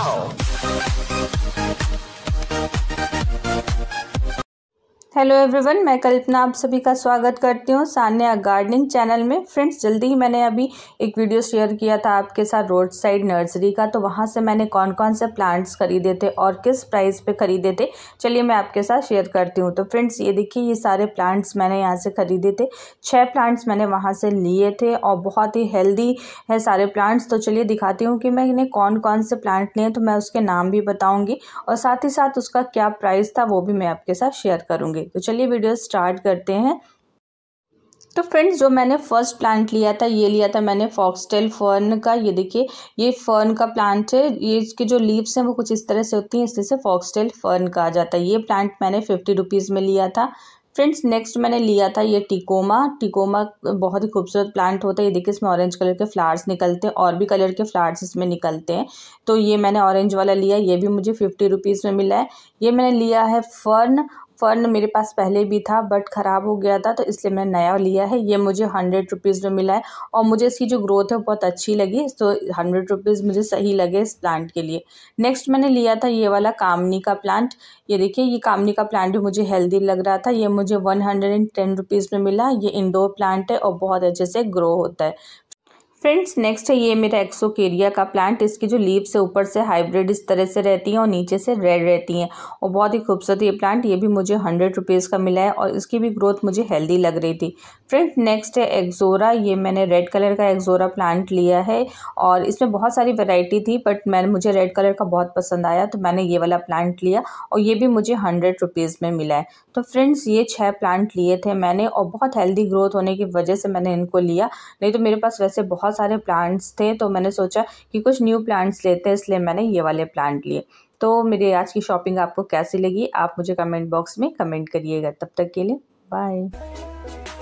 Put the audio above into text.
Ciao. Hello everyone मैं कल्पना आप सभी का स्वागत करती हूँ सान्या गार्डनिंग चैनल में फ्रेंड्स जल्दी ही मैंने अभी एक वीडियो शेयर किया था आपके साथ रोड साइड नर्सरी का तो वहाँ से मैंने कौन कौन से प्लांट्स खरीदे थे और किस प्राइस पे खरीदे थे चलिए मैं आपके साथ शेयर करती हूँ तो फ्रेंड्स ये देखिए ये सारे प्लांट्स मैंने यहाँ से ख़रीदे थे छः प्लांट्स मैंने वहाँ से लिए थे और बहुत ही हेल्दी है सारे प्लांट्स तो चलिए दिखाती हूँ कि मैं इन्हें कौन कौन से प्लांट लिए तो मैं उसके नाम भी बताऊँगी और साथ ही साथ उसका क्या प्राइस था वो भी मैं आपके साथ शेयर करूँगी तो चलिए वीडियो स्टार्ट करते हैं तो फ्रेंड्स जो मैंने फर्स्ट प्लांट लिया था ये लिया था मैंने फॉक्सटेल फर्न का ये देखिए ये फर्न का प्लांट है ये इसके जो लीव्स हैं वो कुछ इस तरह से होती हैं इसलिए से फॉक्सटेल फर्न कहा जाता है ये प्लांट मैंने फिफ्टी रुपीज़ में लिया था फ्रेंड्स नेक्स्ट मैंने लिया था ये टिकोमा टिकोमा बहुत ही खूबसूरत प्लांट होता है ये देखिए इसमें ऑरेंज कलर के फ्लावर्स निकलते हैं और भी कलर के फ्लावर्स इसमें निकलते हैं तो ये मैंने ऑरेंज वाला लिया ये भी मुझे फिफ्टी रुपीज़ में मिला है ये मैंने लिया है फर्न फ़न मेरे पास पहले भी था बट ख़राब हो गया था तो इसलिए मैंने नया लिया है ये मुझे हंड्रेड रुपीज़ में मिला है और मुझे इसकी जो ग्रोथ है बहुत अच्छी लगी तो हंड्रेड रुपीज़ मुझे सही लगे इस प्लांट के लिए नेक्स्ट मैंने लिया था ये वाला कामनी का प्लांट ये देखिए ये कामनी का प्लांट भी मुझे हेल्दी लग रहा था ये मुझे one hundred and ten rupees में मिला ये इंडोर प्लांट है और बहुत अच्छे से ग्रो होता है फ्रेंड्स नेक्स्ट है ये मेरा एक्सोकेरिया का प्लांट इसकी जो लीव से ऊपर से हाइब्रिड इस तरह से रहती हैं और नीचे से रेड रहती हैं और बहुत ही खूबसूरत ये प्लांट ये भी मुझे हंड्रेड रुपीज़ का मिला है और इसकी भी ग्रोथ मुझे हेल्दी लग रही थी फ्रेंड्स नेक्स्ट है एक्जोरा ये मैंने रेड कलर का एक्जोरा प्लांट लिया है और इसमें बहुत सारी वेराइटी थी बट मैंने मुझे रेड कलर का बहुत पसंद आया तो मैंने ये वाला प्लांट लिया और ये भी मुझे हंड्रेड रुपीज़ में मिला है तो फ्रेंड्स ये छः प्लांट लिए थे मैंने और बहुत हेल्दी ग्रोथ होने की वजह से मैंने इनको लिया नहीं तो मेरे पास वैसे बहुत बहुत सारे प्लांट्स थे तो मैंने सोचा कि कुछ न्यू प्लांट्स लेते हैं इसलिए मैंने ये वाले प्लांट लिए तो मेरी आज की शॉपिंग आपको कैसी लगी आप मुझे कमेंट बॉक्स में कमेंट करिएगा तब तक के लिए बाय